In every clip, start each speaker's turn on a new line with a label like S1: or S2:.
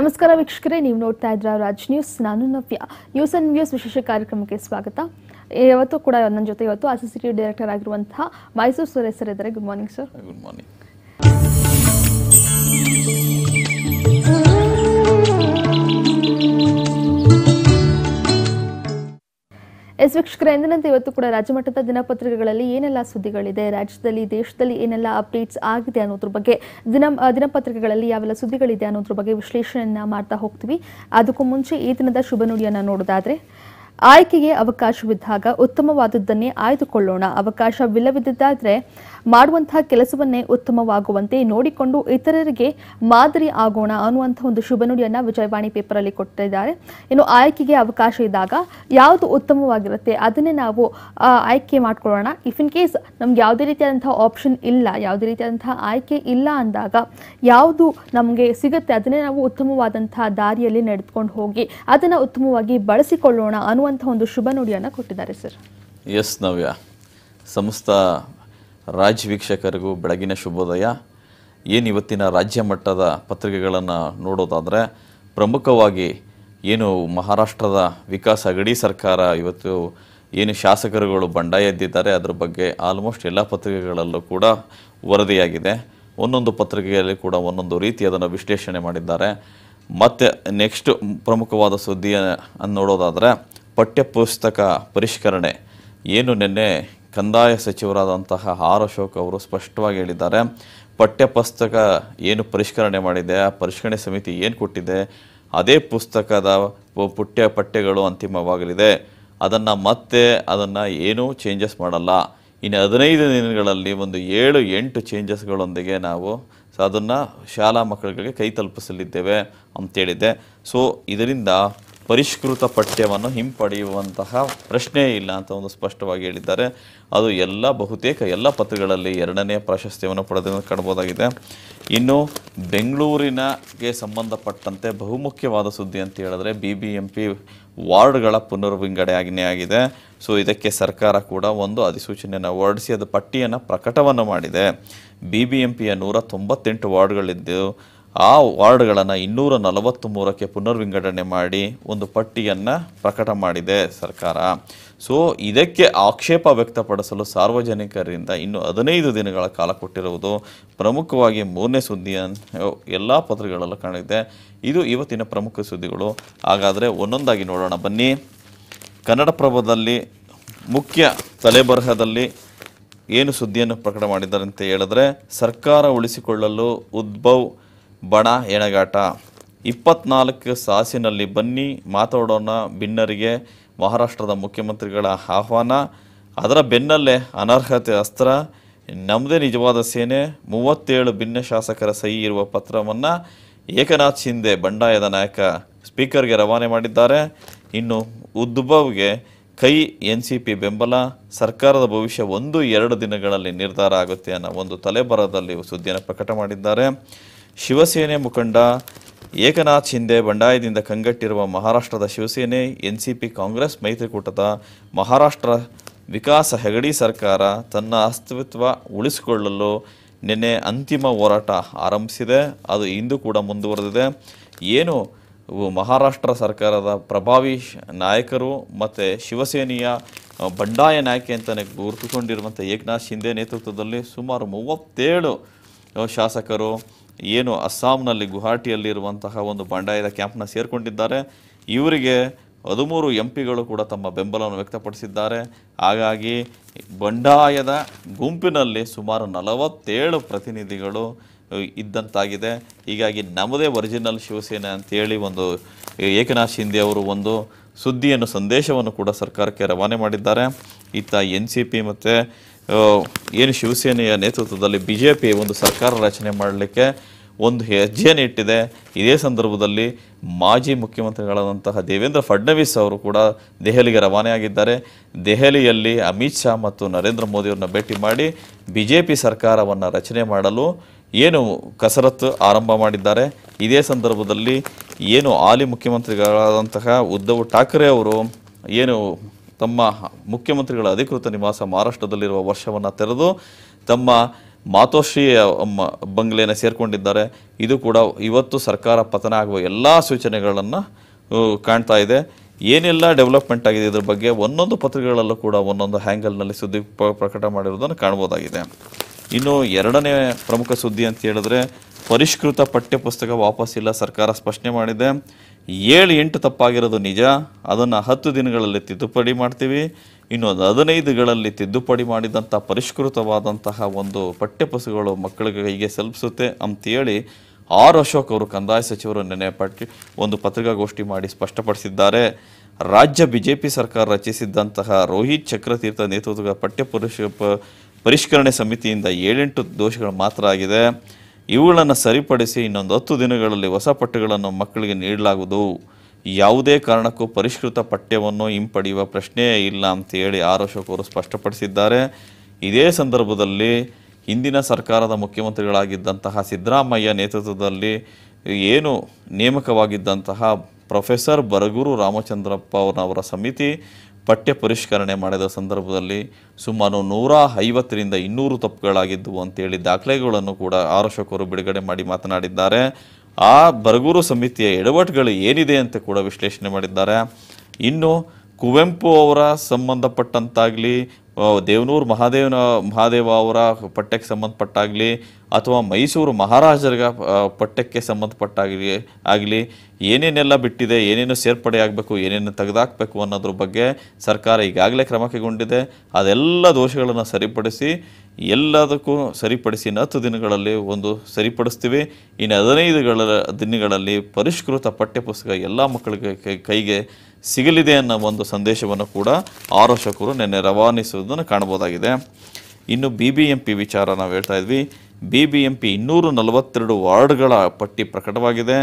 S1: ನಮಸ್ಕಾರ ವೀಕ್ಷಕರೇ ನೀವು ನೋಡ್ತಾ ಇದ್ರ ರಾಜ್ ನ್ಯೂಸ್ ನಾನು ನವ್ಯ ನ್ಯೂಸ್ ಅಂಡ್ ನ್ಯೂಸ್ ವಿಶೇಷ ಕಾರ್ಯಕ್ರಮಕ್ಕೆ ಸ್ವಾಗತ ಇವತ್ತು ಕೂಡ ನನ್ನ ಜೊತೆ ಇವತ್ತು ಅಸಿಸ್ಟಿವ್ ಡೈರೆಕ್ಟರ್ ಆಗಿರುವಂತಹ ಮೈಸೂರು ಸುರೇಶ್ ಸರ್ ಇದ್ದಾರೆ good morning sir good morning ಎಸ್ ವೀಕ್ಷಕರ ಎಂದಿನಂತೆ ಇವತ್ತು ಕೂಡ ರಾಜ್ಯಮಟ್ಟದ ದಿನಪತ್ರಿಕೆಗಳಲ್ಲಿ ಏನೆಲ್ಲ ಸುದ್ದಿಗಳಿದೆ ರಾಜ್ಯದಲ್ಲಿ ದೇಶದಲ್ಲಿ ಏನೆಲ್ಲ ಅಪ್ಡೇಟ್ಸ್ ಆಗಿದೆ ಅನ್ನೋದ್ರ ಬಗ್ಗೆ ದಿನ ದಿನಪತ್ರಿಕೆಗಳಲ್ಲಿ ಯಾವೆಲ್ಲ ಸುದ್ದಿಗಳಿದೆ ಅನ್ನೋದ್ರ ಬಗ್ಗೆ ವಿಶ್ಲೇಷಣೆಯನ್ನ ಮಾಡ್ತಾ ಹೋಗ್ತೀವಿ ಅದಕ್ಕೂ ಮುಂಚೆ ಈ ದಿನದ ಶುಭ ನುಡಿಯನ್ನು ನೋಡೋದಾದ್ರೆ ಆಯ್ಕೆಗೆ ಅವಕಾಶವಿದ್ದಾಗ ಉತ್ತಮವಾದದ್ದನ್ನೇ ಆಯ್ದುಕೊಳ್ಳೋಣ ಅವಕಾಶವಿಲ್ಲವಿದ್ದಾದರೆ ಮಾಡುವಂತಹ ಕೆಲಸವನ್ನೇ ಉತ್ತಮವಾಗುವಂತೆ ನೋಡಿಕೊಂಡು ಇತರರಿಗೆ ಮಾದರಿ ಆಗೋಣ ಅನ್ನುವಂಥ ಒಂದು ಶುಭ ನುಡಿಯನ್ನು ವಿಜಯವಾಣಿ ಪೇಪರಲ್ಲಿ ಕೊಟ್ಟಿದ್ದಾರೆ ಇನ್ನು ಆಯ್ಕೆಗೆ ಅವಕಾಶ ಇದ್ದಾಗ ಯಾವುದು ಉತ್ತಮವಾಗಿರುತ್ತೆ ಅದನ್ನೇ ನಾವು ಆಯ್ಕೆ ಮಾಡ್ಕೊಳ್ಳೋಣ ಇಫ್ ಇನ್ ಕೇಸ್ ನಮ್ಗೆ ಯಾವುದೇ ರೀತಿಯಾದಂಥ ಆಪ್ಷನ್ ಇಲ್ಲ ಯಾವುದೇ ರೀತಿಯಾದಂತಹ ಆಯ್ಕೆ ಇಲ್ಲ ಅಂದಾಗ ಯಾವುದು ನಮಗೆ ಸಿಗುತ್ತೆ ಅದನ್ನೇ ನಾವು ಉತ್ತಮವಾದಂತಹ ದಾರಿಯಲ್ಲಿ ನಡೆದುಕೊಂಡು ಹೋಗಿ ಅದನ್ನು ಉತ್ತಮವಾಗಿ ಬಳಸಿಕೊಳ್ಳೋಣ ಅನ್ನುವಂಥ ಅಂತ ಒಂದು ಶುಭ ನುಡಿಯನ್ನು ಕೊಟ್ಟಿದ್ದಾರೆ ಸರ್
S2: ಎಸ್ ನವ್ಯ ಸಮಸ್ತ ರಾಜ್ಯ ವೀಕ್ಷಕರಿಗೂ ಬೆಳಗಿನ ಶುಭೋದಯ ಏನು ಇವತ್ತಿನ ರಾಜ್ಯ ಮಟ್ಟದ ಪತ್ರಿಕೆಗಳನ್ನು ನೋಡೋದಾದರೆ ಪ್ರಮುಖವಾಗಿ ಏನು ಮಹಾರಾಷ್ಟ್ರದ ವಿಕಾಸ ಅಗಡಿ ಸರ್ಕಾರ ಇವತ್ತು ಏನು ಶಾಸಕರುಗಳು ಬಂಡಾಯ ಎದ್ದಿದ್ದಾರೆ ಅದರ ಬಗ್ಗೆ ಆಲ್ಮೋಸ್ಟ್ ಎಲ್ಲ ಪತ್ರಿಕೆಗಳಲ್ಲೂ ಕೂಡ ವರದಿಯಾಗಿದೆ ಒಂದೊಂದು ಪತ್ರಿಕೆಯಲ್ಲಿ ಕೂಡ ಒಂದೊಂದು ರೀತಿ ಅದನ್ನು ವಿಶ್ಲೇಷಣೆ ಮಾಡಿದ್ದಾರೆ ಮತ್ತು ನೆಕ್ಸ್ಟ್ ಪ್ರಮುಖವಾದ ಸುದ್ದಿಯನ್ನು ನೋಡೋದಾದರೆ ಪಠ್ಯಪುಸ್ತಕ ಪರಿಷ್ಕರಣೆ ಏನು ನಿನ್ನೆ ಕಂದಾಯ ಸಚಿವರಾದಂತಹ ಆರ್ ಅಶೋಕ್ ಅವರು ಸ್ಪಷ್ಟವಾಗಿ ಹೇಳಿದ್ದಾರೆ ಪಠ್ಯಪುಸ್ತಕ ಏನು ಪರಿಷ್ಕರಣೆ ಮಾಡಿದೆ ಆ ಪರಿಷ್ಕರಣೆ ಸಮಿತಿ ಏನು ಕೊಟ್ಟಿದೆ ಅದೇ ಪುಸ್ತಕದ ಪುಠ್ಯ ಪಠ್ಯಗಳು ಅಂತಿಮವಾಗಲಿದೆ ಅದನ್ನು ಮತ್ತೆ ಅದನ್ನು ಏನೂ ಚೇಂಜಸ್ ಮಾಡಲ್ಲ ಇನ್ನು ಹದಿನೈದು ದಿನಗಳಲ್ಲಿ ಒಂದು ಏಳು ಎಂಟು ಚೇಂಜಸ್ಗಳೊಂದಿಗೆ ನಾವು ಅದನ್ನು ಶಾಲಾ ಮಕ್ಕಳಿಗೆ ಕೈ ತಲುಪಿಸಲಿದ್ದೇವೆ ಅಂತೇಳಿದೆ ಸೊ ಇದರಿಂದ ಪರಿಷ್ಕೃತ ಪಠ್ಯವನ್ನು ಹಿಂಪಡೆಯುವಂತಹ ಪ್ರಶ್ನೆಯೇ ಇಲ್ಲ ಅಂತ ಒಂದು ಸ್ಪಷ್ಟವಾಗಿ ಹೇಳಿದ್ದಾರೆ ಅದು ಎಲ್ಲ ಬಹುತೇಕ ಎಲ್ಲ ಪತ್ರಗಳಲ್ಲಿ ಎರಡನೇ ಪ್ರಾಶಸ್ತ್ಯವನ್ನು ಪಡೆದ ಕಾಣಬಹುದಾಗಿದೆ ಇನ್ನು ಬೆಂಗಳೂರಿನಗೆ ಸಂಬಂಧಪಟ್ಟಂತೆ ಬಹುಮುಖ್ಯವಾದ ಸುದ್ದಿ ಅಂತ ಹೇಳಿದ್ರೆ ಬಿ ಬಿ ಎಂ ಪಿ ವಾರ್ಡ್ಗಳ ಪುನರ್ವಿಂಗಡೆ ಆಗಿದೆ ಸೊ ಇದಕ್ಕೆ ಸರ್ಕಾರ ಕೂಡ ಒಂದು ಅಧಿಸೂಚನೆಯನ್ನು ಹೊರಡಿಸಿ ಅದು ಪಟ್ಟಿಯನ್ನು ಪ್ರಕಟವನ್ನು ಮಾಡಿದೆ ಬಿ ಬಿ ಎಂ ಪಿಯ ನೂರ ತೊಂಬತ್ತೆಂಟು ವಾರ್ಡ್ಗಳಿದ್ದು ಆ ವಾರ್ಡ್ಗಳನ್ನು ಇನ್ನೂರ ನಲವತ್ತು ಮೂರಕ್ಕೆ ಪುನರ್ವಿಂಗಡಣೆ ಮಾಡಿ ಒಂದು ಪಟ್ಟಿಯನ್ನು ಪ್ರಕಟ ಮಾಡಿದೆ ಸರ್ಕಾರ ಸೊ ಇದಕ್ಕೆ ಆಕ್ಷೇಪ ವ್ಯಕ್ತಪಡಿಸಲು ಸಾರ್ವಜನಿಕರಿಂದ ಇನ್ನು ಹದಿನೈದು ದಿನಗಳ ಕಾಲ ಕೊಟ್ಟಿರುವುದು ಪ್ರಮುಖವಾಗಿ ಮೂರನೇ ಸುದ್ದಿಯನ್ನು ಎಲ್ಲ ಪತ್ರಗಳಲ್ಲೂ ಕಾಣಿದೆ ಇದು ಇವತ್ತಿನ ಪ್ರಮುಖ ಸುದ್ದಿಗಳು ಹಾಗಾದರೆ ಒಂದೊಂದಾಗಿ ನೋಡೋಣ ಬನ್ನಿ ಕನ್ನಡಪ್ರಭದಲ್ಲಿ ಮುಖ್ಯ ತಲೆಬರಹದಲ್ಲಿ ಏನು ಸುದ್ದಿಯನ್ನು ಪ್ರಕಟ ಮಾಡಿದ್ದಾರೆ ಅಂತ ಹೇಳಿದ್ರೆ ಸರ್ಕಾರ ಉಳಿಸಿಕೊಳ್ಳಲು ಉದ್ಭವ್ ಬಣ ಎಣಗಾಟ ಇಪ್ಪತ್ನಾಲ್ಕು ಸಾಸಿನಲ್ಲಿ ಬನ್ನಿ ಮಾತಾಡೋಣ ಭಿನ್ನರಿಗೆ ಮಹಾರಾಷ್ಟ್ರದ ಮುಖ್ಯಮಂತ್ರಿಗಳ ಆಹ್ವಾನ ಅದರ ಬೆನ್ನಲ್ಲೇ ಅನರ್ಹತೆ ಅಸ್ತ್ರ ನಮ್ಮದೇ ನಿಜವಾದ ಸೇನೆ ಮೂವತ್ತೇಳು ಭಿನ್ನ ಶಾಸಕರ ಸಹಿ ಇರುವ ಪತ್ರವನ್ನು ಏಕನಾಥ್ ಶಿಂದೆ ಬಂಡಾಯದ ನಾಯಕ ಸ್ಪೀಕರ್ಗೆ ರವಾನೆ ಮಾಡಿದ್ದಾರೆ ಇನ್ನು ಉದ್ಭವ್ಗೆ ಕೈ ಎನ್ ಸಿ ಪಿ ಬೆಂಬಲ ಸರ್ಕಾರದ ಭವಿಷ್ಯ ಒಂದು ಎರಡು ದಿನಗಳಲ್ಲಿ ನಿರ್ಧಾರ ಆಗುತ್ತೆ ಅನ್ನೋ ಒಂದು ತಲೆಬರದಲ್ಲಿ ಸುದ್ದಿಯನ್ನು ಪ್ರಕಟ ಮಾಡಿದ್ದಾರೆ ಶಿವಸೇನೆ ಮುಖಂಡ ಏಕನಾಥ್ ಶಿಂದೆ ಬಂಡಾಯದಿಂದ ಕಂಗಟ್ಟಿರುವ ಮಹಾರಾಷ್ಟ್ರದ ಶಿವಸೇನೆ ಪಿ ಕಾಂಗ್ರೆಸ್ ಮೈತ್ರಿಕೂಟದ ಮಹಾರಾಷ್ಟ್ರ ವಿಕಾಸ ಹೆಗಡಿ ಸರ್ಕಾರ ತನ್ನ ಅಸ್ತಿತ್ವ ಉಳಿಸಿಕೊಳ್ಳಲು ನಿನ್ನೆ ಅಂತಿಮ ಹೋರಾಟ ಆರಂಭಿಸಿದೆ ಅದು ಇಂದು ಕೂಡ ಮುಂದುವರೆದಿದೆ ಏನು ಮಹಾರಾಷ್ಟ್ರ ಸರ್ಕಾರದ ಪ್ರಭಾವಿ ನಾಯಕರು ಮತ್ತು ಶಿವಸೇನೆಯ ಬಂಡಾಯ ನಾಯಕಿ ಅಂತಲೇ ಗುರುತುಕೊಂಡಿರುವಂಥ ಏಕನಾಥ್ ಶಿಂದೆ ನೇತೃತ್ವದಲ್ಲಿ ಸುಮಾರು ಮೂವತ್ತೇಳು ಶಾಸಕರು ಏನು ಅಸ್ಸಾಂನಲ್ಲಿ ಗುವಾಹಟಿಯಲ್ಲಿರುವಂತಹ ಒಂದು ಬಂಡಾಯದ ಕ್ಯಾಂಪ್ನ ಸೇರಿಕೊಂಡಿದ್ದಾರೆ ಇವರಿಗೆ ಹದಿಮೂರು ಎಂ ಪಿಗಳು ಕೂಡ ತಮ್ಮ ಬೆಂಬಲವನ್ನು ವ್ಯಕ್ತಪಡಿಸಿದ್ದಾರೆ ಹಾಗಾಗಿ ಬಂಡಾಯದ ಗುಂಪಿನಲ್ಲಿ ಸುಮಾರು ನಲವತ್ತೇಳು ಪ್ರತಿನಿಧಿಗಳು ಇದ್ದಂತಾಗಿದೆ ಹೀಗಾಗಿ ನಮ್ಮದೇ ಒರಿಜಿನಲ್ ಶಿವಸೇನೆ ಅಂತೇಳಿ ಒಂದು ಏಕನಾಥ್ ಶಿಂದೆ ಅವರು ಒಂದು ಸುದ್ದಿಯನ್ನು ಸಂದೇಶವನ್ನು ಕೂಡ ಸರ್ಕಾರಕ್ಕೆ ರವಾನೆ ಮಾಡಿದ್ದಾರೆ ಇತ್ತ ಎನ್ ಸಿ ಪಿ ಮತ್ತು ಏನು ಶಿವಸೇನೆಯ ನೇತೃತ್ವದಲ್ಲಿ ಬಿ ಜೆ ಪಿ ಒಂದು ಸರ್ಕಾರ ರಚನೆ ಮಾಡಲಿಕ್ಕೆ ಒಂದು ಹೆಜ್ಜೆಯನ್ನು ಇಟ್ಟಿದೆ ಇದೇ ಸಂದರ್ಭದಲ್ಲಿ ಮಾಜಿ ಮುಖ್ಯಮಂತ್ರಿಗಳಾದಂತಹ ದೇವೇಂದ್ರ ಫಡ್ನವೀಸ್ ಅವರು ಕೂಡ ದೆಹಲಿಗೆ ರವಾನೆಯಾಗಿದ್ದಾರೆ ದೆಹಲಿಯಲ್ಲಿ ಅಮಿತ್ ಶಾ ಮತ್ತು ನರೇಂದ್ರ ಮೋದಿಯವ್ರನ್ನ ಭೇಟಿ ಮಾಡಿ ಬಿ ಜೆ ಪಿ ಸರ್ಕಾರವನ್ನು ರಚನೆ ಮಾಡಲು ಏನು ಕಸರತ್ತು ಆರಂಭ ಮಾಡಿದ್ದಾರೆ ಇದೇ ಸಂದರ್ಭದಲ್ಲಿ ಏನು ಹಾಲಿ ಮುಖ್ಯಮಂತ್ರಿಗಳಾದಂತಹ ಉದ್ಧವ್ ಠಾಕ್ರೆ ಅವರು ಏನು ತಮ್ಮ ಮುಖ್ಯಮಂತ್ರಿಗಳ ಅಧಿಕೃತ ನಿವಾಸ ಮಹಾರಾಷ್ಟ್ರದಲ್ಲಿರುವ ವರ್ಷವನ್ನು ತೆರೆದು ತಮ್ಮ ಮಾತೋಶ್ರೀ ಬಂಗ್ಲೆಯನ್ನು ಸೇರಿಕೊಂಡಿದ್ದಾರೆ ಇದು ಕೂಡ ಇವತ್ತು ಸರ್ಕಾರ ಪತನ ಆಗುವ ಎಲ್ಲ ಸೂಚನೆಗಳನ್ನು ಕಾಣ್ತಾ ಇದೆ ಏನೆಲ್ಲ ಡೆವಲಪ್ಮೆಂಟ್ ಆಗಿದೆ ಇದ್ರ ಬಗ್ಗೆ ಒಂದೊಂದು ಪತ್ರಿಕೆಗಳಲ್ಲೂ ಕೂಡ ಒಂದೊಂದು ಹ್ಯಾಂಗಲ್ನಲ್ಲಿ ಸುದ್ದಿ ಪ್ರಕಟ ಮಾಡಿರುವುದನ್ನು ಕಾಣ್ಬೋದಾಗಿದೆ ಇನ್ನು ಎರಡನೇ ಪ್ರಮುಖ ಸುದ್ದಿ ಅಂತ ಹೇಳಿದ್ರೆ ಪರಿಷ್ಕೃತ ಪಠ್ಯಪುಸ್ತಕ ವಾಪಸ್ಸಿಲ್ಲ ಸರ್ಕಾರ ಸ್ಪಷ್ಟನೆ ಮಾಡಿದೆ ಏಳು ಎಂಟು ತಪ್ಪಾಗಿರೋದು ನಿಜ ಅದನ್ನು ಹತ್ತು ದಿನಗಳಲ್ಲಿ ತಿದ್ದುಪಡಿ ಮಾಡ್ತೀವಿ ಇನ್ನೊಂದು ಹದಿನೈದುಗಳಲ್ಲಿ ತಿದ್ದುಪಡಿ ಮಾಡಿದಂಥ ಪರಿಷ್ಕೃತವಾದಂತಹ ಒಂದು ಪಠ್ಯಪುಸ್ತಕಗಳು ಮಕ್ಕಳಿಗೆ ಕೈಗೆ ಸಲ್ಪಿಸುತ್ತೆ ಅಂತೇಳಿ ಆರ್ ಅಶೋಕ್ ಅವರು ಕಂದಾಯ ಸಚಿವರು ನೆನೆ ಪಟ್ಟಿ ಒಂದು ಪತ್ರಿಕಾಗೋಷ್ಠಿ ಮಾಡಿ ಸ್ಪಷ್ಟಪಡಿಸಿದ್ದಾರೆ ರಾಜ್ಯ ಬಿ ಜೆ ಪಿ ಸರ್ಕಾರ ರಚಿಸಿದ್ದಂತಹ ರೋಹಿತ್ ಚಕ್ರತೀರ್ಥ ನೇತೃತ್ವದ ಪಠ್ಯ ಪರಿಷ್ಕರಣೆ ಸಮಿತಿಯಿಂದ ಏಳೆಂಟು ದೋಷಗಳು ಮಾತ್ರ ಆಗಿದೆ ಇವುಗಳನ್ನು ಸರಿಪಡಿಸಿ ಇನ್ನೊಂದು ಹತ್ತು ದಿನಗಳಲ್ಲಿ ಹೊಸ ಪಠ್ಯಗಳನ್ನು ಮಕ್ಕಳಿಗೆ ನೀಡಲಾಗುವುದು ಯಾವುದೇ ಕಾರಣಕ್ಕೂ ಪರಿಷ್ಕೃತ ಪಠ್ಯವನ್ನು ಹಿಂಪಡೆಯುವ ಪ್ರಶ್ನೆಯೇ ಇಲ್ಲ ಅಂತ ಹೇಳಿ ಆರೋಶಕರು ಸ್ಪಷ್ಟಪಡಿಸಿದ್ದಾರೆ ಇದೇ ಸಂದರ್ಭದಲ್ಲಿ ಹಿಂದಿನ ಸರ್ಕಾರದ ಮುಖ್ಯಮಂತ್ರಿಗಳಾಗಿದ್ದಂತಹ ಸಿದ್ದರಾಮಯ್ಯ ನೇತೃತ್ವದಲ್ಲಿ ಏನು ನೇಮಕವಾಗಿದ್ದಂತಹ ಪ್ರೊಫೆಸರ್ ಬರಗೂರು ರಾಮಚಂದ್ರಪ್ಪ ಅವರವರ ಸಮಿತಿ ಪಠ್ಯ ಪರಿಷ್ಕರಣೆ ಮಾಡಿದ ಸಂದರ್ಭದಲ್ಲಿ ಸುಮಾರು ನೂರ ಐವತ್ತರಿಂದ ಇನ್ನೂರು ತಪ್ಪುಗಳಾಗಿದ್ದವು ಅಂತೇಳಿ ದಾಖಲೆಗಳನ್ನು ಕೂಡ ಆರೋಷಕರು ಬಿಡುಗಡೆ ಮಾಡಿ ಮಾತನಾಡಿದ್ದಾರೆ ಆ ಬರಗೂರು ಸಮಿತಿಯ ಎಡವಟ್ಟುಗಳು ಏನಿದೆ ಅಂತ ಕೂಡ ವಿಶ್ಲೇಷಣೆ ಮಾಡಿದ್ದಾರೆ ಇನ್ನು ಕುವೆಂಪು ಅವರ ಸಂಬಂಧಪಟ್ಟಂತಾಗಲಿ ದೇವನೂರು ಮಹಾದೇವನ ಮಹಾದೇವ ಅವರ ಪಠ್ಯಕ್ಕೆ ಸಂಬಂಧಪಟ್ಟಾಗಲಿ ಅಥವಾ ಮೈಸೂರು ಮಹಾರಾಜರ ಪಟ್ಟಕ್ಕೆ ಸಂಬಂಧಪಟ್ಟಾಗಲಿ ಆಗಲಿ ಏನೇನೆಲ್ಲ ಬಿಟ್ಟಿದೆ ಏನೇನು ಸೇರ್ಪಡೆ ಆಗಬೇಕು ಏನೇನು ತೆಗೆದಾಕಬೇಕು ಅನ್ನೋದ್ರ ಬಗ್ಗೆ ಸರ್ಕಾರ ಈಗಾಗಲೇ ಕ್ರಮ ಕೈಗೊಂಡಿದೆ ಅದೆಲ್ಲ ದೋಷಗಳನ್ನು ಸರಿಪಡಿಸಿ ಎಲ್ಲದಕ್ಕೂ ಸರಿಪಡಿಸಿ ಇನ್ನು ಹತ್ತು ದಿನಗಳಲ್ಲಿ ಒಂದು ಸರಿಪಡಿಸ್ತೀವಿ ಇನ್ನು ಹದಿನೈದುಗಳ ದಿನಗಳಲ್ಲಿ ಪರಿಷ್ಕೃತ ಪಠ್ಯಪುಸ್ತಕ ಎಲ್ಲ ಮಕ್ಕಳಿಗೆ ಕೈಗೆ ಸಿಗಲಿದೆ ಅನ್ನೋ ಒಂದು ಸಂದೇಶವನ್ನು ಕೂಡ ಆರೋಷಕರು ನಿನ್ನೆ ರವಾನಿಸುವುದನ್ನು ಕಾಣ್ಬೋದಾಗಿದೆ ಇನ್ನು ಬಿ ಬಿ ಎಂ ಪಿ ವಿಚಾರ ನಾವು ಹೇಳ್ತಾ ಇದ್ವಿ ಬಿ ಬಿ ಪಿ ಇನ್ನೂರು ನಲವತ್ತೆರಡು ವಾರ್ಡ್ಗಳ ಪಟ್ಟಿ ಪ್ರಕಟವಾಗಿದೆ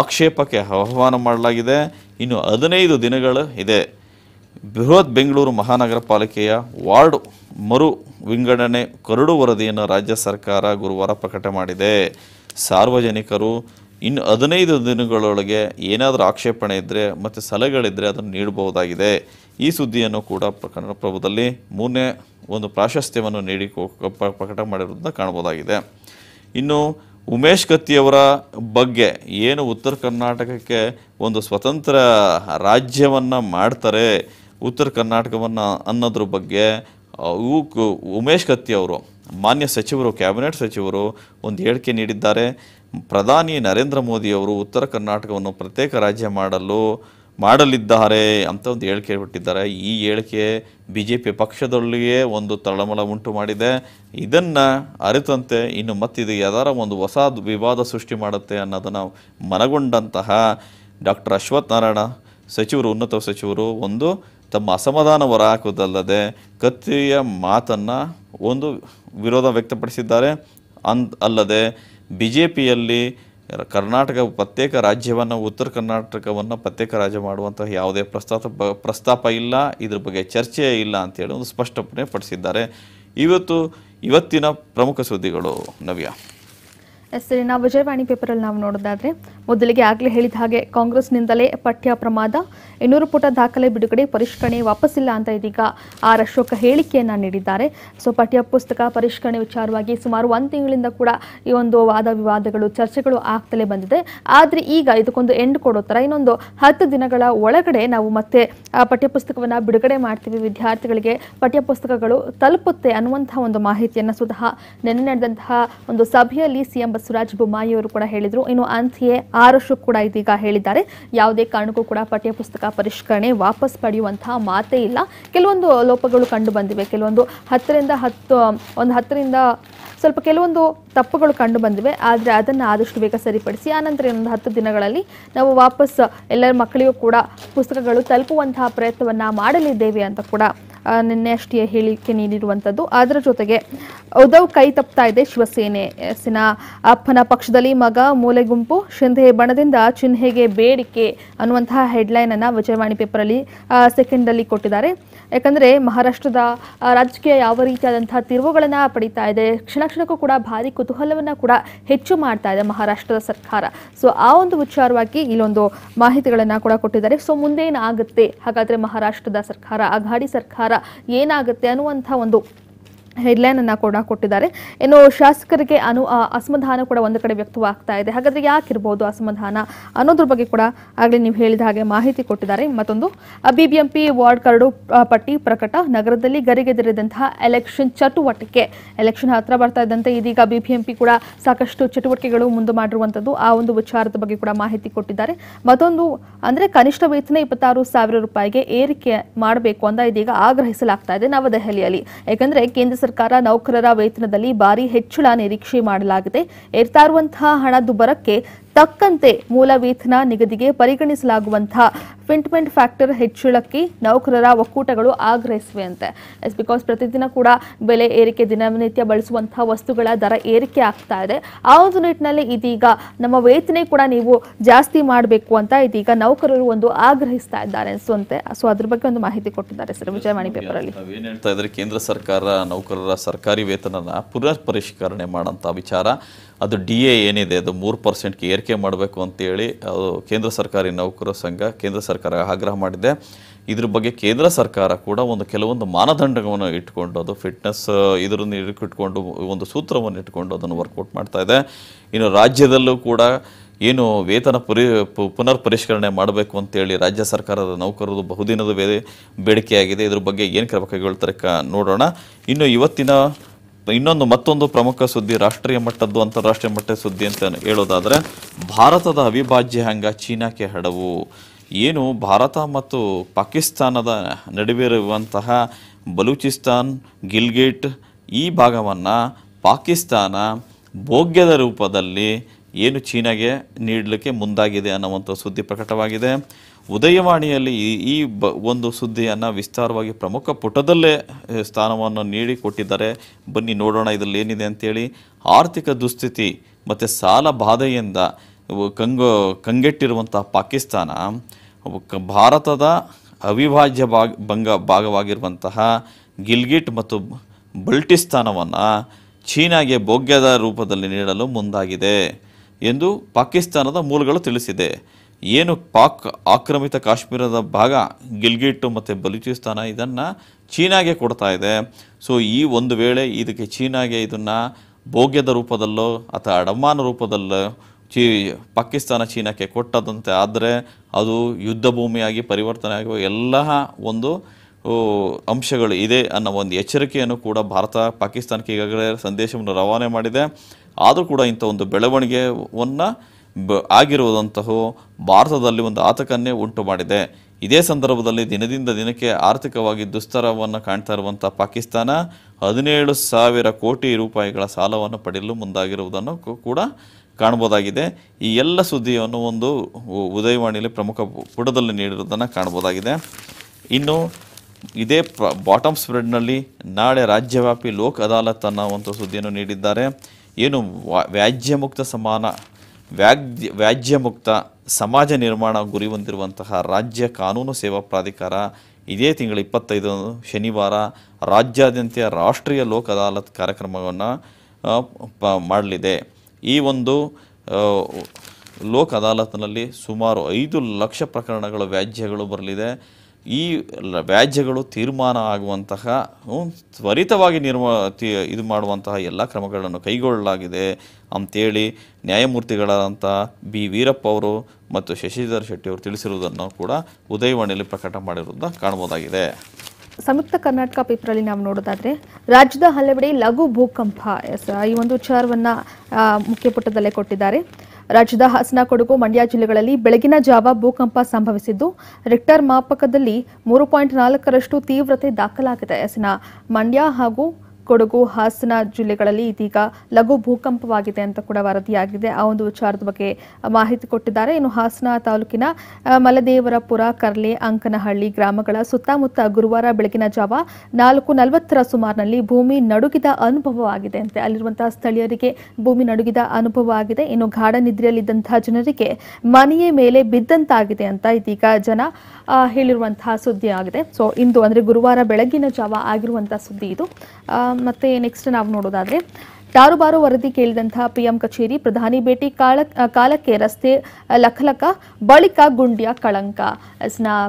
S2: ಆಕ್ಷೇಪಕ್ಕೆ ಆಹ್ವಾನ ಮಾಡಲಾಗಿದೆ ಇನ್ನು ಹದಿನೈದು ದಿನಗಳು ಇದೆ ಬೃಹತ್ ಬೆಂಗಳೂರು ಮಹಾನಗರ ಪಾಲಿಕೆಯ ವಾರ್ಡ್ ಮರು ವಿಂಗಡಣೆ ಕರಡು ವರದಿಯನ್ನು ರಾಜ್ಯ ಸರ್ಕಾರ ಗುರುವಾರ ಪ್ರಕಟ ಮಾಡಿದೆ ಸಾರ್ವಜನಿಕರು ಇನ್ನು ಹದಿನೈದು ದಿನಗಳೊಳಗೆ ಏನಾದರೂ ಆಕ್ಷೇಪಣೆ ಇದ್ದರೆ ಮತ್ತು ಸಲಹೆಗಳಿದ್ದರೆ ಅದನ್ನು ನೀಡಬಹುದಾಗಿದೆ ಈ ಸುದ್ದಿಯನ್ನು ಕೂಡ ಕನ್ನಡಪ್ರಭದಲ್ಲಿ ಮೂರನೇ ಒಂದು ಪ್ರಾಶಸ್ತ್ಯವನ್ನು ನೀಡಿ ಪ್ರಕಟ ಮಾಡಿರುವುದನ್ನು ಕಾಣ್ಬೋದಾಗಿದೆ ಇನ್ನು ಉಮೇಶ್ ಕತ್ತಿಯವರ ಬಗ್ಗೆ ಏನು ಉತ್ತರ ಕರ್ನಾಟಕಕ್ಕೆ ಒಂದು ಸ್ವತಂತ್ರ ರಾಜ್ಯವನ್ನು ಮಾಡ್ತಾರೆ ಉತ್ತರ ಕರ್ನಾಟಕವನ್ನು ಅನ್ನೋದ್ರ ಬಗ್ಗೆ ಇವು ಉಮೇಶ್ ಕತ್ತಿಯವರು ಮಾನ್ಯ ಸಚಿವರು ಕ್ಯಾಬಿನೆಟ್ ಸಚಿವರು ಒಂದು ಹೇಳಿಕೆ ನೀಡಿದ್ದಾರೆ ಪ್ರಧಾನಿ ನರೇಂದ್ರ ಮೋದಿಯವರು ಉತ್ತರ ಕರ್ನಾಟಕವನ್ನು ಪ್ರತ್ಯೇಕ ರಾಜ್ಯ ಮಾಡಲು ಮಾಡಲಿದ್ದಾರೆ ಅಂತ ಒಂದು ಹೇಳಿಕೆ ಬಿಟ್ಟಿದ್ದಾರೆ ಈ ಹೇಳಿಕೆ ಬಿ ಜೆ ಪಿ ಪಕ್ಷದಲ್ಲಿಯೇ ಒಂದು ತಳಮಳ ಉಂಟು ಮಾಡಿದೆ ಇದನ್ನು ಅರಿತಂತೆ ಇನ್ನು ಮತ್ತಿದು ಯಾವ್ದಾರ ಒಂದು ಹೊಸ ವಿವಾದ ಸೃಷ್ಟಿ ಮಾಡುತ್ತೆ ಅನ್ನೋದನ್ನು ಮನಗೊಂಡಂತಹ ಡಾಕ್ಟರ್ ಅಶ್ವಥ್ ನಾರಾಯಣ ಸಚಿವರು ಉನ್ನತ ಸಚಿವರು ಒಂದು ತಮ್ಮ ಅಸಮಾಧಾನ ಹಾಕುವುದಲ್ಲದೆ ಕತ್ತಿಯ ಮಾತನ್ನು ಒಂದು ವಿರೋಧ ವ್ಯಕ್ತಪಡಿಸಿದ್ದಾರೆ ಅಂದ್ ಅಲ್ಲದೆ ಬಿ ಜೆ ಪಿಯಲ್ಲಿ ಕರ್ನಾಟಕ ಪ್ರತ್ಯೇಕ ರಾಜ್ಯವನ್ನು ಉತ್ತರ ಕರ್ನಾಟಕವನ್ನು ಪ್ರತ್ಯೇಕ ರಾಜ್ಯ ಮಾಡುವಂತಹ ಯಾವುದೇ ಪ್ರಸ್ತಾಪ ಪ್ರಸ್ತಾಪ ಇಲ್ಲ ಇದ್ರ ಬಗ್ಗೆ ಚರ್ಚೆಯೇ ಇಲ್ಲ ಅಂತೇಳಿ ಒಂದು ಸ್ಪಷ್ಟಪಣೆ ಪಡಿಸಿದ್ದಾರೆ ಇವತ್ತು ಇವತ್ತಿನ ಪ್ರಮುಖ ಸುದ್ದಿಗಳು ನವ್ಯ
S1: ಸರಿ ನಾವು ವಿಜಯವಾಣಿ ಪೇಪರಲ್ಲಿ ನಾವು ನೋಡೋದಾದರೆ ಮೊದಲಿಗೆ ಆಗಲೇ ಹೇಳಿದ ಹಾಗೆ ಕಾಂಗ್ರೆಸ್ನಿಂದಲೇ ಪಠ್ಯ ಪ್ರಮಾದ ಇನ್ನೂರು ಪುಟ ದಾಖಲೆ ಬಿಡುಗಡೆ ಪರಿಷ್ಕರಣೆ ವಾಪಸ್ಸಿಲ್ಲ ಅಂತ ಇದೀಗ ಆರ್ ಅಶೋಕ ಹೇಳಿಕೆಯನ್ನು ನೀಡಿದ್ದಾರೆ ಸೊ ಪಠ್ಯ ಪುಸ್ತಕ ಪರಿಷ್ಕರಣೆ ವಿಚಾರವಾಗಿ ಸುಮಾರು ಒಂದು ತಿಂಗಳಿಂದ ಕೂಡ ಈ ಒಂದು ವಾದ ವಿವಾದಗಳು ಚರ್ಚೆಗಳು ಆಗ್ತಲೇ ಬಂದಿದೆ ಆದರೆ ಈಗ ಇದಕ್ಕೊಂದು ಎಂಡ್ ಕೊಡೋ ಥರ ಇನ್ನೊಂದು ಹತ್ತು ದಿನಗಳ ಒಳಗಡೆ ನಾವು ಮತ್ತೆ ಆ ಪಠ್ಯಪುಸ್ತಕವನ್ನು ಬಿಡುಗಡೆ ಮಾಡ್ತೀವಿ ವಿದ್ಯಾರ್ಥಿಗಳಿಗೆ ಪಠ್ಯಪುಸ್ತಕಗಳು ತಲುಪುತ್ತೆ ಅನ್ನುವಂತಹ ಒಂದು ಮಾಹಿತಿಯನ್ನು ಸ್ವತಃ ನಿನ್ನೆ ನಡೆದಂತಹ ಒಂದು ಸಭೆಯಲ್ಲಿ ಸಿಎಂ ಸುರಾಜ್ ಬೊಮ್ಮಾಯಿ ಅವರು ಕೂಡ ಹೇಳಿದ್ರು ಇನ್ನು ಅಂತೆಯೇ ಆರಷ್ಟು ಕೂಡ ಇದೀಗ ಹೇಳಿದ್ದಾರೆ ಯಾವುದೇ ಕಾರಣಕ್ಕೂ ಕೂಡ ಪಠ್ಯಪುಸ್ತಕ ಪರಿಷ್ಕರಣೆ ವಾಪಸ್ ಪಡೆಯುವಂತಹ ಮಾತೇ ಇಲ್ಲ ಕೆಲವೊಂದು ಲೋಪಗಳು ಕಂಡು ಬಂದಿವೆ ಕೆಲವೊಂದು ಹತ್ತರಿಂದ ಹತ್ತು ಒಂದು ಹತ್ತರಿಂದ ಸ್ವಲ್ಪ ಕೆಲವೊಂದು ತಪ್ಪುಗಳು ಕಂಡು ಬಂದಿವೆ ಆದರೆ ಅದನ್ನು ಆದಷ್ಟು ಬೇಗ ಸರಿಪಡಿಸಿ ಆನಂತರ ಇನ್ನೊಂದು ಹತ್ತು ದಿನಗಳಲ್ಲಿ ನಾವು ವಾಪಸ್ ಎಲ್ಲರ ಮಕ್ಕಳಿಗೂ ಕೂಡ ಪುಸ್ತಕಗಳು ತಲುಪುವಂತಹ ಪ್ರಯತ್ನವನ್ನು ಮಾಡಲಿದ್ದೇವೆ ಅಂತ ಕೂಡ ನಿನ್ನೆ ಅಷ್ಟೇ ಹೇಳಿಕೆ ನೀಡಿರುವಂಥದ್ದು ಅದರ ಜೊತೆಗೆ ಉದವ್ ಕೈ ತಪ್ತಾ ಇದೆ ಶಿವಸೇನೆ ಸಿನಾ ಅಪ್ಪನ ಪಕ್ಷದಲ್ಲಿ ಮಗ ಮೂಲೆ ಗುಂಪು ಶಿಂಧೆ ಬಣದಿಂದ ಚಿಹ್ನೆಗೆ ಬೇಡಿಕೆ ಅನ್ನುವಂತಹ ಹೆಡ್ಲೈನನ್ನು ವಿಜಯವಾಣಿ ಪೇಪರಲ್ಲಿ ಸೆಕೆಂಡಲ್ಲಿ ಕೊಟ್ಟಿದ್ದಾರೆ ಯಾಕಂದರೆ ಮಹಾರಾಷ್ಟ್ರದ ರಾಜಕೀಯ ಯಾವ ರೀತಿಯಾದಂತಹ ತಿರುವುಗಳನ್ನು ಪಡಿತಾ ಇದೆ ಕ್ಷಣ ತಕ್ಷಣಕ್ಕೂ ಕೂಡ ಭಾರಿ ಕುತೂಹಲವನ್ನ ಕೂಡ ಹೆಚ್ಚು ಮಾಡ್ತಾ ಇದೆ ಮಹಾರಾಷ್ಟ್ರದ ಸರ್ಕಾರ ಸೊ ಆ ಒಂದು ವಿಚಾರವಾಗಿ ಇಲ್ಲೊಂದು ಮಾಹಿತಿಗಳನ್ನ ಕೂಡ ಕೊಟ್ಟಿದ್ದಾರೆ ಸೊ ಮುಂದೇನಾಗುತ್ತೆ ಹಾಗಾದ್ರೆ ಮಹಾರಾಷ್ಟ್ರದ ಸರ್ಕಾರ ಅಘಾಡಿ ಸರ್ಕಾರ ಏನಾಗುತ್ತೆ ಅನ್ನುವಂಥ ಒಂದು ಹೆಡ್ಲೈನ್ ಅನ್ನ ಕೂಡ ಕೊಟ್ಟಿದ್ದಾರೆ ಇನ್ನು ಶಾಸಕರಿಗೆ ಅನು ಅಸಮಾಧಾನ ಕೂಡ ಒಂದು ಕಡೆ ವ್ಯಕ್ತವಾಗ್ತಾ ಇದೆ ಯಾಕೆ ಯಾಕಿರ್ಬೋದು ಅಸಮಾಧಾನ ಅನ್ನೋದ್ರ ಬಗ್ಗೆ ಕೂಡ ಆಗಲೇ ನೀವು ಹೇಳಿದ ಹಾಗೆ ಮಾಹಿತಿ ಕೊಟ್ಟಿದ್ದಾರೆ ಮತ್ತೊಂದು ಬಿಬಿಎಂಪಿ ವಾರ್ಡ್ ಕರಡು ಪಟ್ಟಿ ಪ್ರಕಟ ನಗರದಲ್ಲಿ ಗರಿಗೆದರಿದಂತಹ ಎಲೆಕ್ಷನ್ ಚಟುವಟಿಕೆ ಎಲೆಕ್ಷನ್ ಹತ್ರ ಬರ್ತಾ ಇದ್ದಂತೆ ಇದೀಗ ಬಿಬಿಎಂಪಿ ಕೂಡ ಸಾಕಷ್ಟು ಚಟುವಟಿಕೆಗಳು ಮುಂದೆ ಮಾಡಿರುವಂಥದ್ದು ಆ ಒಂದು ವಿಚಾರದ ಬಗ್ಗೆ ಕೂಡ ಮಾಹಿತಿ ಕೊಟ್ಟಿದ್ದಾರೆ ಮತ್ತೊಂದು ಅಂದ್ರೆ ಕನಿಷ್ಠ ವೇತನ ಇಪ್ಪತ್ತಾರು ಸಾವಿರ ರೂಪಾಯಿಗೆ ಏರಿಕೆ ಮಾಡಬೇಕು ಅಂತ ಇದೀಗ ಆಗ್ರಹಿಸಲಾಗ್ತಾ ಇದೆ ನವದೆಹಲಿಯಲ್ಲಿ ಯಾಕಂದರೆ ಕೇಂದ್ರ ಸರ್ಕಾರ ನೌಕರರ ವೇತನದಲ್ಲಿ ಭಾರಿ ಹೆಚ್ಚಳ ನಿರೀಕ್ಷೆ ಮಾಡಲಾಗಿದೆ ಇರ್ತಾ ಇರುವಂತಹ ಹಣದುಬ್ಬರಕ್ಕೆ ತಕ್ಕಂತೆ ಮೂಲ ವೇತನ ನಿಗದಿಗೆ ಪರಿಗಣಿಸಲಾಗುವಂತಹ ಫ್ಯಾಕ್ಟರ್ ಹೆಚ್ಚಳಕ್ಕೆ ನೌಕರರ ಒಕ್ಕೂಟಗಳು ಅಂತೆ ಎಸ್ ಬಿಕಾಸ್ ಪ್ರತಿದಿನ ಕೂಡ ಬೆಲೆ ಏರಿಕೆ ದಿನನಿತ್ಯ ಬಳಸುವಂತಹ ವಸ್ತುಗಳ ದರ ಏರಿಕೆ ಆಗ್ತಾ ಇದೆ ಆ ಒಂದು ನಿಟ್ಟಿನಲ್ಲಿ ಇದೀಗ ನಮ್ಮ ವೇತನೆ ಕೂಡ ನೀವು ಜಾಸ್ತಿ ಮಾಡಬೇಕು ಅಂತ ಇದೀಗ ನೌಕರರು ಒಂದು ಆಗ್ರಹಿಸ್ತಾ ಇದ್ದಾರೆ ಅನಿಸುವಂತೆ ಸೊ ಅದ್ರ ಬಗ್ಗೆ ಒಂದು ಮಾಹಿತಿ ಕೊಟ್ಟಿದ್ದಾರೆ ಸರ್ ವಿಜಯವಾಣಿ ಪೇಪರ್ ಅಲ್ಲಿ
S2: ಹೇಳ್ತಾ ಕೇಂದ್ರ ಸರ್ಕಾರ ನೌಕರರ ಸರ್ಕಾರಿ ವೇತನ ಪುನರ್ ಪರಿಷ್ಕರಣೆ ಮಾಡೋಂಥ ವಿಚಾರ ಅದು ಡಿ ಎ ಏನಿದೆ ಅದು ಮೂರು ಪರ್ಸೆಂಟ್ಗೆ ಏರಿಕೆ ಮಾಡಬೇಕು ಅಂತೇಳಿ ಅದು ಕೇಂದ್ರ ಸರ್ಕಾರಿ ನೌಕರ ಸಂಘ ಕೇಂದ್ರ ಸರ್ಕಾರ ಸರ್ಕಾರ ಆಗ್ರಹ ಮಾಡಿದೆ ಇದ್ರ ಬಗ್ಗೆ ಕೇಂದ್ರ ಸರ್ಕಾರ ಕೂಡ ಒಂದು ಕೆಲವೊಂದು ಮಾನದಂಡಗಳನ್ನು ಇಟ್ಕೊಂಡು ಅದು ಫಿಟ್ನೆಸ್ ಇದರನ್ನು ಇಟ್ಕೊಂಡು ಒಂದು ಸೂತ್ರವನ್ನು ಇಟ್ಕೊಂಡು ಅದನ್ನು ವರ್ಕೌಟ್ ಮಾಡ್ತಾ ಇದೆ ಇನ್ನು ರಾಜ್ಯದಲ್ಲೂ ಕೂಡ ಏನು ವೇತನ ಪುರಿ ಪುನರ್ ಪರಿಷ್ಕರಣೆ ಮಾಡಬೇಕು ಅಂತೇಳಿ ರಾಜ್ಯ ಸರ್ಕಾರದ ನೌಕರರು ಬಹುದಿನದ ಬೇರೆ ಬೇಡಿಕೆಯಾಗಿದೆ ಇದ್ರ ಬಗ್ಗೆ ಏನು ಕ್ರಮ ಕೈಗೊಳ್ತಾರೆ ನೋಡೋಣ ಇನ್ನು ಇವತ್ತಿನ ಇನ್ನೊಂದು ಮತ್ತೊಂದು ಪ್ರಮುಖ ಸುದ್ದಿ ರಾಷ್ಟ್ರೀಯ ಮಟ್ಟದ್ದು ಅಂತಾರಾಷ್ಟ್ರೀಯ ಮಟ್ಟದ ಸುದ್ದಿ ಅಂತ ಹೇಳೋದಾದರೆ ಭಾರತದ ಅವಿಭಾಜ್ಯ ಅಂಗ ಚೀನಾಕ್ಕೆ ಹಡವು ಏನು ಭಾರತ ಮತ್ತು ಪಾಕಿಸ್ತಾನದ ನಡುವೆ ಇರುವಂತಹ ಬಲೂಚಿಸ್ತಾನ್ ಗಿಲ್ಗೇಟ್ ಈ ಭಾಗವನ್ನು ಪಾಕಿಸ್ತಾನ ಭೋಗ್ಯದ ರೂಪದಲ್ಲಿ ಏನು ಚೀನಾಗೆ ನೀಡಲಿಕ್ಕೆ ಮುಂದಾಗಿದೆ ಅನ್ನುವಂಥ ಸುದ್ದಿ ಪ್ರಕಟವಾಗಿದೆ ಉದಯವಾಣಿಯಲ್ಲಿ ಈ ಈ ಬ ಒಂದು ಸುದ್ದಿಯನ್ನು ವಿಸ್ತಾರವಾಗಿ ಪ್ರಮುಖ ಪುಟದಲ್ಲೇ ಸ್ಥಾನವನ್ನು ನೀಡಿ ಕೊಟ್ಟಿದ್ದಾರೆ ಬನ್ನಿ ನೋಡೋಣ ಇದರಲ್ಲಿ ಏನಿದೆ ಅಂಥೇಳಿ ಆರ್ಥಿಕ ದುಸ್ಥಿತಿ ಮತ್ತು ಸಾಲ ಬಾಧೆಯಿಂದ ಕಂಗು ಕಂಗೆಟ್ಟಿರುವಂತಹ ಪಾಕಿಸ್ತಾನ ಭಾರತದ ಅವಿಭಾಜ್ಯ ಭಾಗ ಭಂಗ ಭಾಗವಾಗಿರುವಂತಹ ಗಿಲ್ಗಿಟ್ ಮತ್ತು ಬಲ್ಟಿಸ್ತಾನವನ್ನು ಚೀನಾಗೆ ಭೋಗ್ಯದ ರೂಪದಲ್ಲಿ ನೀಡಲು ಮುಂದಾಗಿದೆ ಎಂದು ಪಾಕಿಸ್ತಾನದ ಮೂಲಗಳು ತಿಳಿಸಿದೆ ಏನು ಪಾಕ್ ಆಕ್ರಮಿತ ಕಾಶ್ಮೀರದ ಭಾಗ ಗಿಲ್ಗಿಟ್ಟು ಮತ್ತು ಬಲೂಚಿಸ್ತಾನ ಇದನ್ನು ಚೀನಾಗೆ ಕೊಡ್ತಾ ಇದೆ ಸೊ ಈ ಒಂದು ವೇಳೆ ಇದಕ್ಕೆ ಚೀನಾಗೆ ಇದನ್ನು ಭೋಗ್ಯದ ರೂಪದಲ್ಲೋ ಅಥವಾ ಅಡಮಾನ ರೂಪದಲ್ಲೋ ಚೀ ಪಾಕಿಸ್ತಾನ ಚೀನಾಕ್ಕೆ ಕೊಟ್ಟದಂತೆ ಆದರೆ ಅದು ಯುದ್ಧ ಭೂಮಿಯಾಗಿ ಪರಿವರ್ತನೆ ಆಗುವ ಎಲ್ಲ ಒಂದು ಅಂಶಗಳು ಇದೆ ಅನ್ನೋ ಒಂದು ಎಚ್ಚರಿಕೆಯನ್ನು ಕೂಡ ಭಾರತ ಪಾಕಿಸ್ತಾನಕ್ಕೆ ಈಗಾಗಲೇ ಸಂದೇಶವನ್ನು ರವಾನೆ ಮಾಡಿದೆ ಆದರೂ ಕೂಡ ಇಂಥ ಒಂದು ಬೆಳವಣಿಗೆಯನ್ನು ಬ ಆಗಿರುವುದಂತಹ ಭಾರತದಲ್ಲಿ ಒಂದು ಆತಕನ್ನೇ ಉಂಟು ಮಾಡಿದೆ ಇದೇ ಸಂದರ್ಭದಲ್ಲಿ ದಿನದಿಂದ ದಿನಕ್ಕೆ ಆರ್ಥಿಕವಾಗಿ ದುಸ್ತರವನ್ನು ಕಾಣ್ತಾ ಇರುವಂಥ ಪಾಕಿಸ್ತಾನ ಹದಿನೇಳು ಸಾವಿರ ಕೋಟಿ ರೂಪಾಯಿಗಳ ಸಾಲವನ್ನು ಪಡೆಯಲು ಮುಂದಾಗಿರುವುದನ್ನು ಕೂಡ ಕಾಣ್ಬೋದಾಗಿದೆ ಈ ಎಲ್ಲ ಸುದ್ದಿಯನ್ನು ಒಂದು ಉದಯವಾಣಿಯಲ್ಲಿ ಪ್ರಮುಖ ಪುಟದಲ್ಲಿ ನೀಡಿರುವುದನ್ನು ಕಾಣ್ಬೋದಾಗಿದೆ ಇನ್ನು ಇದೇ ಪ ಬಾಟಮ್ ಸ್ಪ್ರೆಡ್ನಲ್ಲಿ ನಾಳೆ ರಾಜ್ಯವ್ಯಾಪಿ ಲೋಕ್ ಅದಾಲತ್ ಅನ್ನೋ ಒಂದು ಸುದ್ದಿಯನ್ನು ನೀಡಿದ್ದಾರೆ ಏನು ವ್ಯಾಜ್ಯ ಮುಕ್ತ ಸಮಾನ ವ್ಯಾಜ್ಯ ವ್ಯಾಜ್ಯ ಮುಕ್ತ ಸಮಾಜ ನಿರ್ಮಾಣ ಗುರಿ ಹೊಂದಿರುವಂತಹ ರಾಜ್ಯ ಕಾನೂನು ಸೇವಾ ಪ್ರಾಧಿಕಾರ ಇದೇ ತಿಂಗಳ ಇಪ್ಪತ್ತೈದು ಶನಿವಾರ ರಾಜ್ಯಾದ್ಯಂತ ರಾಷ್ಟ್ರೀಯ ಲೋಕ ಅದಾಲತ್ ಕಾರ್ಯಕ್ರಮವನ್ನು ಮಾಡಲಿದೆ ಈ ಒಂದು ಲೋಕ್ ಅದಾಲತ್ನಲ್ಲಿ ಸುಮಾರು ಐದು ಲಕ್ಷ ಪ್ರಕರಣಗಳ ವ್ಯಾಜ್ಯಗಳು ಬರಲಿದೆ ಈ ವ್ಯಾಜ್ಯಗಳು ತೀರ್ಮಾನ ಆಗುವಂತಹ ತ್ವರಿತವಾಗಿ ನಿರ್ಮ ಇದು ಮಾಡುವಂತಹ ಎಲ್ಲ ಕ್ರಮಗಳನ್ನು ಕೈಗೊಳ್ಳಲಾಗಿದೆ ಅಂಥೇಳಿ ನ್ಯಾಯಮೂರ್ತಿಗಳಾದಂಥ ಬಿ ವೀರಪ್ಪ ಅವರು ಮತ್ತು ಶಶಿಧರ್ ಶೆಟ್ಟಿ ಅವರು ತಿಳಿಸಿರುವುದನ್ನು ಕೂಡ ಉದಯವಾಣಿಯಲ್ಲಿ ಪ್ರಕಟ ಮಾಡಿರುವುದನ್ನು ಕಾಣ್ಬೋದಾಗಿದೆ
S1: ಸಂಯುಕ್ತ ಕರ್ನಾಟಕ ಪೇಪರಲ್ಲಿ ನಾವು ನೋಡೋದಾದ್ರೆ ರಾಜ್ಯದ ಹಲವೆಡೆ ಲಘು ಭೂಕಂಪ ಎಸ್ ಈ ಒಂದು ವಿಚಾರವನ್ನ ಮುಖ್ಯಪುಟದಲ್ಲೇ ಕೊಟ್ಟಿದ್ದಾರೆ ರಾಜ್ಯದ ಹಾಸನ ಕೊಡಗು ಮಂಡ್ಯ ಜಿಲ್ಲೆಗಳಲ್ಲಿ ಬೆಳಗಿನ ಜಾವ ಭೂಕಂಪ ಸಂಭವಿಸಿದ್ದು ರಿಕ್ಟರ್ ಮಾಪಕದಲ್ಲಿ ಮೂರು ಪಾಯಿಂಟ್ ನಾಲ್ಕರಷ್ಟು ತೀವ್ರತೆ ದಾಖಲಾಗಿದೆ ಎಸ್ನ ಮಂಡ್ಯ ಹಾಗೂ ಕೊಡಗು ಹಾಸನ ಜಿಲ್ಲೆಗಳಲ್ಲಿ ಇದೀಗ ಲಘು ಭೂಕಂಪವಾಗಿದೆ ಅಂತ ಕೂಡ ವರದಿಯಾಗಿದೆ ಆ ಒಂದು ವಿಚಾರದ ಬಗ್ಗೆ ಮಾಹಿತಿ ಕೊಟ್ಟಿದ್ದಾರೆ ಇನ್ನು ಹಾಸನ ತಾಲೂಕಿನ ಮಲದೇವರಪುರ ಕರ್ಲೆ ಅಂಕನಹಳ್ಳಿ ಗ್ರಾಮಗಳ ಸುತ್ತಮುತ್ತ ಗುರುವಾರ ಬೆಳಗಿನ ಜಾವ ನಾಲ್ಕು ನಲವತ್ತರ ಸುಮಾರಿನಲ್ಲಿ ಭೂಮಿ ನಡುಗಿದ ಅನುಭವವಾಗಿದೆ ಅಂತೆ ಅಲ್ಲಿರುವಂತಹ ಸ್ಥಳೀಯರಿಗೆ ಭೂಮಿ ನಡುಗಿದ ಅನುಭವ ಆಗಿದೆ ಇನ್ನು ಗಾಢ ನಿದ್ರೆಯಲ್ಲಿದ್ದಂತಹ ಜನರಿಗೆ ಮನೆಯ ಮೇಲೆ ಬಿದ್ದಂತಾಗಿದೆ ಅಂತ ಇದೀಗ ಜನ ಹೇಳಿರುವಂತಹ ಸುದ್ದಿ ಆಗಿದೆ ಸೊ ಇಂದು ಅಂದ್ರೆ ಗುರುವಾರ ಬೆಳಗಿನ ಜಾವ ಆಗಿರುವಂತಹ ಸುದ್ದಿ ಇದು ಮತ್ತೆ ನೆಕ್ಸ್ಟ್ ನಾವು ನೋಡೋದಾದ್ರೆ ಬಾರು ವರದಿ ಕೇಳಿದಂತಹ ಪಿಎಂ ಕಚೇರಿ ಪ್ರಧಾನಿ ಭೇಟಿ ಕಾಲಕ್ಕೆ ರಸ್ತೆ ಲಖಲಕ ಬಳಿಕ ಗುಂಡಿಯ ಕಳಂಕ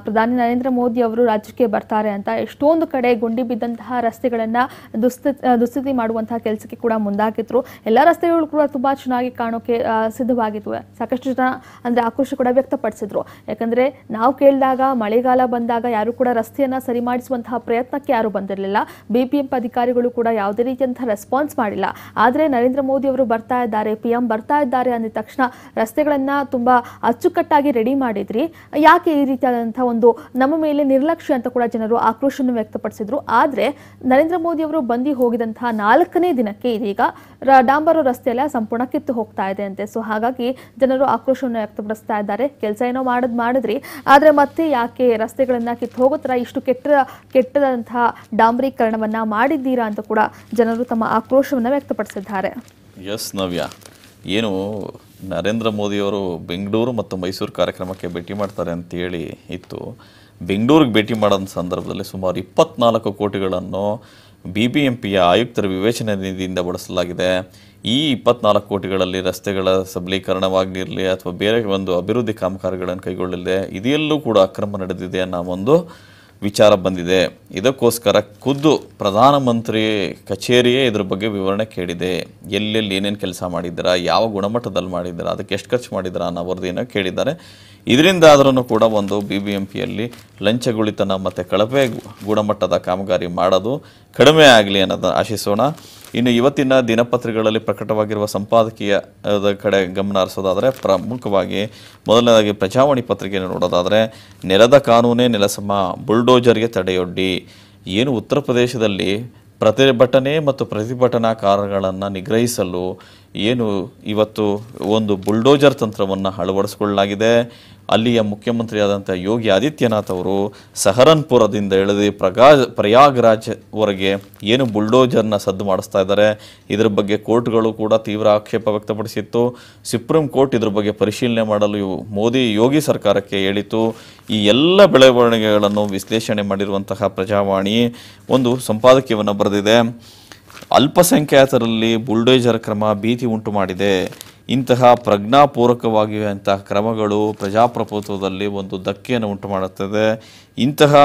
S1: ಪ್ರಧಾನಿ ನರೇಂದ್ರ ಮೋದಿ ಅವರು ರಾಜ್ಯಕ್ಕೆ ಬರ್ತಾರೆ ಅಂತ ಎಷ್ಟೊಂದು ಕಡೆ ಗುಂಡಿ ಬಿದ್ದಂತಹ ರಸ್ತೆಗಳನ್ನು ದುಸ್ತಿ ದುಸ್ಥಿತಿ ಮಾಡುವಂತಹ ಕೆಲಸಕ್ಕೆ ಕೂಡ ಮುಂದಾಗಿದ್ರು ಎಲ್ಲ ರಸ್ತೆಗಳು ಕೂಡ ತುಂಬಾ ಚೆನ್ನಾಗಿ ಕಾಣೋಕೆ ಸಿದ್ಧವಾಗಿದ್ವು ಸಾಕಷ್ಟು ಜನ ಅಂದ್ರೆ ಆಕ್ರೋಶ ಕೂಡ ವ್ಯಕ್ತಪಡಿಸಿದ್ರು ಯಾಕಂದ್ರೆ ನಾವು ಕೇಳಿದಾಗ ಮಳೆಗಾಲ ಬಂದಾಗ ಯಾರು ಕೂಡ ರಸ್ತೆಯನ್ನ ಸರಿ ಮಾಡಿಸುವಂತಹ ಪ್ರಯತ್ನಕ್ಕೆ ಯಾರು ಬಂದಿರಲಿಲ್ಲ ಬಿ ಅಧಿಕಾರಿಗಳು ಕೂಡ ಯಾವುದೇ ರೀತಿಯಂತಹ ರೆಸ್ಪಾನ್ಸ್ ಮಾಡಿಲ್ಲ ಆದರೆ ನರೇಂದ್ರ ಮೋದಿ ಅವರು ಬರ್ತಾ ಇದ್ದಾರೆ ಪಿ ಎಂ ಬರ್ತಾ ಇದ್ದಾರೆ ಅಂದ ತಕ್ಷಣ ರಸ್ತೆಗಳನ್ನು ತುಂಬ ಅಚ್ಚುಕಟ್ಟಾಗಿ ರೆಡಿ ಮಾಡಿದ್ರಿ ಯಾಕೆ ಈ ರೀತಿಯಾದಂತಹ ಒಂದು ನಮ್ಮ ಮೇಲೆ ನಿರ್ಲಕ್ಷ್ಯ ಅಂತ ಕೂಡ ಜನರು ಆಕ್ರೋಶವನ್ನು ವ್ಯಕ್ತಪಡಿಸಿದ್ರು ಆದರೆ ನರೇಂದ್ರ ಮೋದಿ ಅವರು ಬಂದು ಹೋಗಿದಂತಹ ನಾಲ್ಕನೇ ದಿನಕ್ಕೆ ಇದೀಗ ಡಾಂಬರು ರಸ್ತೆಯಲ್ಲ ಸಂಪೂರ್ಣ ಕಿತ್ತು ಹೋಗ್ತಾ ಇದೆ ಅಂತೆ ಸೊ ಹಾಗಾಗಿ ಜನರು ಆಕ್ರೋಶವನ್ನು ವ್ಯಕ್ತಪಡಿಸ್ತಾ ಇದ್ದಾರೆ ಕೆಲಸ ಏನೋ ಮಾಡೋದು ಮಾಡಿದ್ರಿ ಆದರೆ ಮತ್ತೆ ಯಾಕೆ ರಸ್ತೆಗಳನ್ನು ಕಿತ್ತು ಹೋಗೋ ಇಷ್ಟು ಕೆಟ್ಟ ಕೆಟ್ಟದಂತಹ ಡಾಂಬರೀಕರಣವನ್ನು ಮಾಡಿದ್ದೀರಾ ಅಂತ ಕೂಡ ಜನರು ತಮ್ಮ ಆಕ್ರೋಶವನ್ನು ವ್ಯಕ್ತಪಡಿಸ್ತಾರೆ ವ್ಯಕ್ತಪಡಿಸಿದ್ದಾರೆ
S2: ಎಸ್ ನವ್ಯ ಏನು ನರೇಂದ್ರ ಮೋದಿಯವರು ಬೆಂಗಳೂರು ಮತ್ತು ಮೈಸೂರು ಕಾರ್ಯಕ್ರಮಕ್ಕೆ ಭೇಟಿ ಮಾಡ್ತಾರೆ ಅಂತೇಳಿ ಇತ್ತು ಬೆಂಗಳೂರಿಗೆ ಭೇಟಿ ಮಾಡೋ ಸಂದರ್ಭದಲ್ಲಿ ಸುಮಾರು ಇಪ್ಪತ್ನಾಲ್ಕು ಕೋಟಿಗಳನ್ನು ಬಿ ಬಿ ಎಂ ಪಿಯ ಆಯುಕ್ತರ ವಿವೇಚನೆ ನಿಧಿಯಿಂದ ಬಳಸಲಾಗಿದೆ ಈ ಇಪ್ಪತ್ನಾಲ್ಕು ಕೋಟಿಗಳಲ್ಲಿ ರಸ್ತೆಗಳ ಸಬಲೀಕರಣವಾಗಿರಲಿ ಅಥವಾ ಬೇರೆ ಒಂದು ಅಭಿವೃದ್ಧಿ ಕಾಮಗಾರಿಗಳನ್ನು ಕೈಗೊಳ್ಳಲಿದೆ ಇದೆಯಲ್ಲೂ ಕೂಡ ಅಕ್ರಮ ನಡೆದಿದೆ ಅನ್ನೋ ಒಂದು ವಿಚಾರ ಬಂದಿದೆ ಇದಕ್ಕೋಸ್ಕರ ಖುದ್ದು ಪ್ರಧಾನಮಂತ್ರಿ ಕಚೇರಿಯೇ ಇದ್ರ ಬಗ್ಗೆ ವಿವರಣೆ ಕೇಳಿದೆ ಎಲ್ಲೆಲ್ಲಿ ಏನೇನು ಕೆಲಸ ಮಾಡಿದ್ದೀರಾ ಯಾವ ಗುಣಮಟ್ಟದಲ್ಲಿ ಮಾಡಿದ್ದೀರಾ ಅದಕ್ಕೆ ಎಷ್ಟು ಖರ್ಚು ಮಾಡಿದ್ದೀರಾ ಅನ್ನೋ ವರದಿಯನ್ನು ಕೇಳಿದ್ದಾರೆ ಇದರಿಂದಾದರೂ ಕೂಡ ಒಂದು ಬಿ ಬಿ ಎಂ ಪಿಯಲ್ಲಿ ಲಂಚಗುಳಿತನ ಮತ್ತು ಕಳಪೆ ಗುಣಮಟ್ಟದ ಕಾಮಗಾರಿ ಮಾಡೋದು ಕಡಿಮೆ ಆಗಲಿ ಅನ್ನೋದನ್ನು ಆಶಿಸೋಣ ಇನ್ನು ಇವತ್ತಿನ ದಿನಪತ್ರಿಕೆಗಳಲ್ಲಿ ಪ್ರಕಟವಾಗಿರುವ ಸಂಪಾದಕೀಯ ಕಡೆ ಗಮನ ಹರಿಸೋದಾದರೆ ಪ್ರಮುಖವಾಗಿ ಮೊದಲನೇದಾಗಿ ಪ್ರಜಾವಾಣಿ ಪತ್ರಿಕೆಯನ್ನು ನೋಡೋದಾದರೆ ನೆಲದ ಕಾನೂನೇ ನೆಲಸಮ ಬುಲ್ಡೋಜರ್ಗೆ ತಡೆಯೊಡ್ಡಿ ಏನು ಉತ್ತರ ಪ್ರದೇಶದಲ್ಲಿ ಪ್ರತಿಭಟನೆ ಮತ್ತು ಪ್ರತಿಭಟನಾಕಾರಗಳನ್ನು ನಿಗ್ರಹಿಸಲು ಏನು ಇವತ್ತು ಒಂದು ಬುಲ್ಡೋಜರ್ ತಂತ್ರವನ್ನು ಅಳವಡಿಸಿಕೊಳ್ಳಲಾಗಿದೆ ಅಲ್ಲಿಯ ಮುಖ್ಯಮಂತ್ರಿಯಾದಂಥ ಯೋಗಿ ಆದಿತ್ಯನಾಥ್ ಅವರು ಸಹರನ್ಪುರದಿಂದ ಇಳಿದು ಪ್ರಗಾ ಪ್ರಯಾಗ್ರಾಜ್ವರೆಗೆ ಏನು ಬುಲ್ಡೋಜರ್ನ ಸದ್ದು ಮಾಡಿಸ್ತಾ ಇದ್ದಾರೆ ಇದರ ಬಗ್ಗೆ ಕೋರ್ಟ್ಗಳು ಕೂಡ ತೀವ್ರ ಆಕ್ಷೇಪ ವ್ಯಕ್ತಪಡಿಸಿತ್ತು ಸುಪ್ರೀಂ ಕೋರ್ಟ್ ಇದ್ರ ಬಗ್ಗೆ ಪರಿಶೀಲನೆ ಮಾಡಲು ಮೋದಿ ಯೋಗಿ ಸರ್ಕಾರಕ್ಕೆ ಹೇಳಿತು ಈ ಎಲ್ಲ ಬೆಳವಣಿಗೆಗಳನ್ನು ವಿಶ್ಲೇಷಣೆ ಮಾಡಿರುವಂತಹ ಪ್ರಜಾವಾಣಿ ಒಂದು ಸಂಪಾದಕೀಯವನ್ನು ಬರೆದಿದೆ ಅಲ್ಪಸಂಖ್ಯಾತರಲ್ಲಿ ಬುಲ್ಡೋಜರ್ ಕ್ರಮ ಭೀತಿ ಉಂಟು ಮಾಡಿದೆ ಇಂತಹ ಪ್ರಜ್ಞಾಪೂರಕವಾಗಿರುವಂತಹ ಕ್ರಮಗಳು ಪ್ರಜಾಪ್ರಭುತ್ವದಲ್ಲಿ ಒಂದು ಧಕ್ಕೆಯನ್ನು ಉಂಟು ಮಾಡುತ್ತದೆ ಇಂತಹ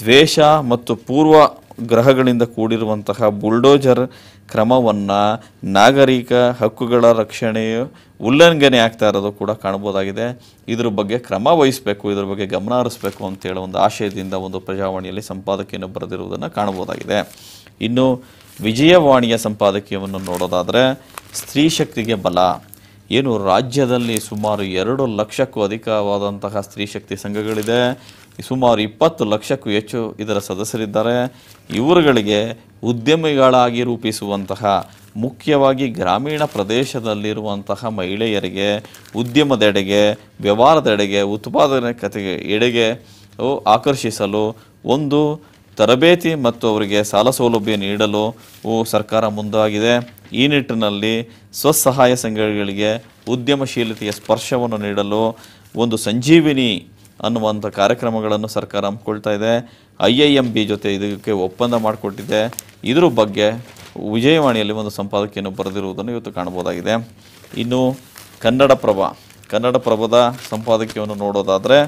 S2: ದ್ವೇಷ ಮತ್ತು ಪೂರ್ವ ಗ್ರಹಗಳಿಂದ ಕೂಡಿರುವಂತಹ ಬುಲ್ಡೋಜರ್ ಕ್ರಮವನ್ನು ನಾಗರಿಕ ಹಕ್ಕುಗಳ ರಕ್ಷಣೆಯು ಉಲ್ಲಂಘನೆ ಆಗ್ತಾ ಇರೋದು ಕೂಡ ಕಾಣ್ಬೋದಾಗಿದೆ ಇದ್ರ ಬಗ್ಗೆ ಕ್ರಮ ವಹಿಸಬೇಕು ಇದ್ರ ಬಗ್ಗೆ ಗಮನ ಹರಿಸಬೇಕು ಅಂತೇಳಿ ಒಂದು ಆಶಯದಿಂದ ಒಂದು ಪ್ರಜಾವಾಣಿಯಲ್ಲಿ ಸಂಪಾದಕಿಯನ್ನು ಬರೆದಿರುವುದನ್ನು ಕಾಣ್ಬೋದಾಗಿದೆ ಇನ್ನು ವಿಜಯವಾಣಿಯ ಸಂಪಾದಕೀಯವನ್ನು ನೋಡೋದಾದರೆ ಸ್ತ್ರೀ ಶಕ್ತಿಗೆ ಬಲ ಏನು ರಾಜ್ಯದಲ್ಲಿ ಸುಮಾರು ಎರಡು ಲಕ್ಷಕ್ಕೂ ಅಧಿಕವಾದಂತಹ ಸ್ತ್ರೀ ಶಕ್ತಿ ಸಂಘಗಳಿದೆ ಸುಮಾರು ಇಪ್ಪತ್ತು ಲಕ್ಷಕ್ಕೂ ಹೆಚ್ಚು ಇದರ ಸದಸ್ಯರಿದ್ದಾರೆ ಇವರುಗಳಿಗೆ ಉದ್ಯಮಿಗಳಾಗಿ ರೂಪಿಸುವಂತಹ ಮುಖ್ಯವಾಗಿ ಗ್ರಾಮೀಣ ಪ್ರದೇಶದಲ್ಲಿರುವಂತಹ ಮಹಿಳೆಯರಿಗೆ ಉದ್ಯಮದೆಡೆಗೆ ವ್ಯವಹಾರದೆಡೆಗೆ ಉತ್ಪಾದನೆ ಕತೆಗೆ ಎಡೆಗೆ ಆಕರ್ಷಿಸಲು ಒಂದು ತರಬೇತಿ ಮತ್ತು ಅವರಿಗೆ ಸಾಲ ಸೌಲಭ್ಯ ನೀಡಲು ಸರ್ಕಾರ ಮುಂದಾಗಿದೆ ಈ ನಿಟ್ಟಿನಲ್ಲಿ ಸ್ವಸಹಾಯ ಸಂಘಗಳಿಗೆ ಉದ್ಯಮಶೀಲತೆಯ ಸ್ಪರ್ಶವನ್ನು ನೀಡಲು ಒಂದು ಸಂಜೀವಿನಿ ಅನ್ನುವಂಥ ಕಾರ್ಯಕ್ರಮಗಳನ್ನು ಸರ್ಕಾರ ಹಮ್ಮಿಕೊಳ್ತಾ ಇದೆ ಐ ಐ ಎಮ್ ಬಿ ಜೊತೆ ಇದಕ್ಕೆ ಒಪ್ಪಂದ ಮಾಡಿಕೊಟ್ಟಿದೆ ಇದರ ಬಗ್ಗೆ ವಿಜಯವಾಣಿಯಲ್ಲಿ ಒಂದು ಸಂಪಾದಕಿಯನ್ನು ಬರೆದಿರುವುದನ್ನು ಇವತ್ತು ಕಾಣಬಹುದಾಗಿದೆ ಇನ್ನು ಕನ್ನಡಪ್ರಭ ಕನ್ನಡಪ್ರಭದ ಸಂಪಾದಕೀಯವನ್ನು ನೋಡೋದಾದರೆ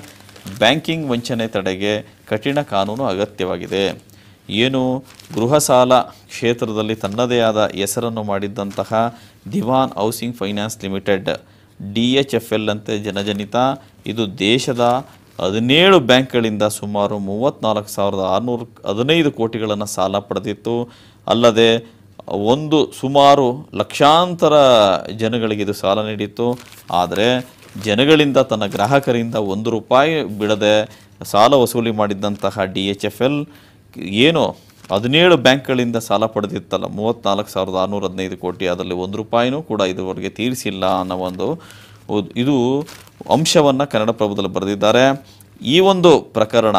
S2: ಬ್ಯಾಂಕಿಂಗ್ ವಂಚನೆ ತಡೆಗೆ ಕಠಿಣ ಕಾನೂನು ಅಗತ್ಯವಾಗಿದೆ ಏನು ಗೃಹ ಸಾಲ ಕ್ಷೇತ್ರದಲ್ಲಿ ತನ್ನದೇ ಆದ ಹೆಸರನ್ನು ಮಾಡಿದ್ದಂತಹ Dewan housing finance limited D H F L ಅಂತೆ ಜನಜನಿತ ಇದು ದೇಶದ ಹದಿನೇಳು ಬ್ಯಾಂಕ್ಗಳಿಂದ ಸುಮಾರು ಮೂವತ್ತ್ನಾಲ್ಕು ಸಾವಿರದ ಆರುನೂರು ಹದಿನೈದು ಕೋಟಿಗಳನ್ನು ಸಾಲ ಪಡೆದಿತ್ತು ಅಲ್ಲದೆ ಒಂದು ಸುಮಾರು ಲಕ್ಷಾಂತರ ಜನಗಳಿಗೆ ಇದು ಸಾಲ ನೀಡಿತ್ತು ಆದರೆ ಜನಗಳಿಂದ ತನ್ನ ಗ್ರಾಹಕರಿಂದ ಒಂದು ರೂಪಾಯಿ ಬಿಡದೆ ಸಾಲ ವಸೂಲಿ ಮಾಡಿದ್ದಂತಹ ಡಿ ಎಚ್ ಎಫ್ ಎಲ್ ಏನು ಹದಿನೇಳು ಬ್ಯಾಂಕ್ಗಳಿಂದ ಸಾಲ ಪಡೆದಿತ್ತಲ್ಲ ಮೂವತ್ತ್ನಾಲ್ಕು ಸಾವಿರದ ಆರುನೂರ ಹದಿನೈದು ಕೋಟಿ ಅದರಲ್ಲಿ ಒಂದು ರೂಪಾಯಿನೂ ಕೂಡ ಇದುವರೆಗೆ ತೀರಿಸಿಲ್ಲ ಅನ್ನೋ ಒಂದು ಇದು ಅಂಶವನ್ನು ಕನ್ನಡಪ್ರಭದಲ್ಲಿ ಬರೆದಿದ್ದಾರೆ ಈ ಒಂದು ಪ್ರಕರಣ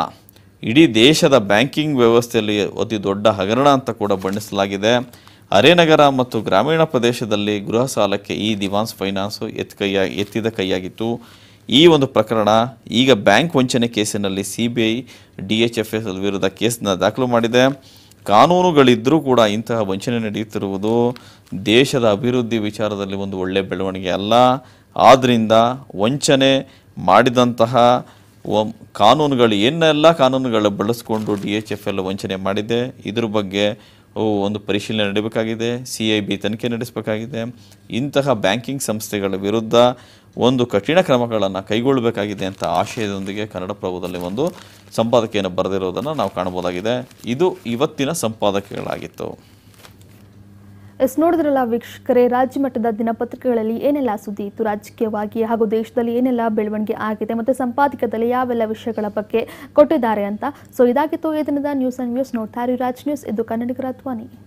S2: ಇಡೀ ದೇಶದ ಬ್ಯಾಂಕಿಂಗ್ ವ್ಯವಸ್ಥೆಯಲ್ಲಿ ಅತಿ ದೊಡ್ಡ ಹಗರಣ ಅಂತ ಕೂಡ ಬಣ್ಣಿಸಲಾಗಿದೆ ಅರೆನಗರ ಮತ್ತು ಗ್ರಾಮೀಣ ಪ್ರದೇಶದಲ್ಲಿ ಗೃಹ ಸಾಲಕ್ಕೆ ಈ ದಿವಾನ್ಸ್ ಫೈನಾನ್ಸು ಎತ್ ಕೈಯ ಎತ್ತಿದ ಕೈಯಾಗಿತ್ತು ಈ ಒಂದು ಪ್ರಕರಣ ಈಗ ಬ್ಯಾಂಕ್ ವಂಚನೆ ಕೇಸಿನಲ್ಲಿ C B I D H F S ವಿರುದ್ಧ ಕೇಸನ್ನ ದಾಖಲು ಮಾಡಿದೆ ಕಾನೂನುಗಳಿದ್ದರೂ ಕೂಡ ಇಂತಹ ವಂಚನೆ ನಡೆಯುತ್ತಿರುವುದು ದೇಶದ ಅಭಿವೃದ್ಧಿ ವಿಚಾರದಲ್ಲಿ ಒಂದು ಒಳ್ಳೆಯ ಬೆಳವಣಿಗೆ ಅಲ್ಲ ಆದ್ದರಿಂದ ವಂಚನೆ ಮಾಡಿದಂತಹ ಕಾನೂನುಗಳು ಏನೆಲ್ಲ ಕಾನೂನುಗಳು ಬಳಸಿಕೊಂಡು ಡಿ ಎಚ್ ಎಫ್ ಎಲ್ ವಂಚನೆ ಮಾಡಿದೆ ಇದ್ರ ಬಗ್ಗೆ ಒಂದು ಪರಿಶೀಲನೆ ನಡೀಬೇಕಾಗಿದೆ ಸಿ ಐ ಬಿ ತನಿಖೆ ನಡೆಸಬೇಕಾಗಿದೆ ಇಂತಹ ಬ್ಯಾಂಕಿಂಗ್ ಸಂಸ್ಥೆಗಳ ವಿರುದ್ಧ ಒಂದು ಕಠಿಣ ಕ್ರಮಗಳನ್ನು ಕೈಗೊಳ್ಳಬೇಕಾಗಿದೆ ಅಂತ ಆಶಯದೊಂದಿಗೆ ಕನ್ನಡಪ್ರಭದಲ್ಲಿ ಒಂದು ಸಂಪಾದಕೆಯನ್ನು ಬರೆದಿರೋದನ್ನು ನಾವು ಕಾಣಬಹುದಾಗಿದೆ ಇದು ಇವತ್ತಿನ ಸಂಪಾದಕಿಗಳಾಗಿತ್ತು
S1: ಎಸ್ ನೋಡಿದ್ರಲ್ಲ ವೀಕ್ಷಕರೇ ರಾಜ್ಯ ಮಟ್ಟದ ದಿನಪತ್ರಿಕೆಗಳಲ್ಲಿ ಏನೆಲ್ಲ ಸುದ್ದಿ ಇತ್ತು ರಾಜಕೀಯವಾಗಿ ಹಾಗೂ ದೇಶದಲ್ಲಿ ಏನೆಲ್ಲ ಬೆಳವಣಿಗೆ ಆಗಿದೆ ಮತ್ತು ಸಂಪಾದಕದಲ್ಲಿ ಯಾವೆಲ್ಲ ವಿಷಯಗಳ ಬಗ್ಗೆ ಕೊಟ್ಟಿದ್ದಾರೆ ಅಂತ ಸೊ ಇದಾಗಿತ್ತು ಈ ದಿನದ ನ್ಯೂಸ್ ಆ್ಯಂಡ್ ವ್ಯೂಸ್ ನೋಡ್ತಾ ಇರಿ ರಾಜ್ ನ್ಯೂಸ್ ಇದು ಕನ್ನಡಿಗರ ಧ್ವನಿ